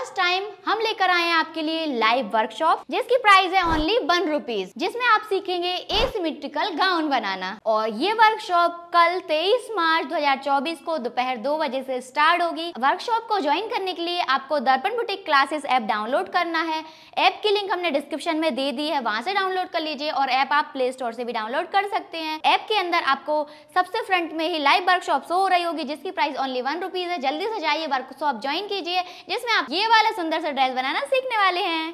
first time हम लेकर आए हैं आपके लिए लाइव वर्कशॉप जिसकी प्राइस है ओनली वन रुपीज जिसमे आप सीखेंगे एसिमेट्रिकल गाउन बनाना और ये वर्कशॉप कल तेईस मार्च 2024 को दोपहर दो बजे से स्टार्ट होगी वर्कशॉप को ज्वाइन करने के लिए आपको दर्पण बुटीक क्लासेस ऐप डाउनलोड करना है ऐप की लिंक हमने डिस्क्रिप्शन में दे दी है वहां से डाउनलोड कर लीजिए और ऐप आप प्ले स्टोर से भी डाउनलोड कर सकते हैं ऐप के अंदर आपको सबसे फ्रंट में ही लाइव वर्कशॉप शो हो रही होगी जिसकी प्राइस ओनली वन रुपीज है जल्दी से जाइए वर्कशॉप ज्वाइन कीजिए जिसमें आप ये वाला सुंदर सा ड्रेस बनाना सीखने वाले हैं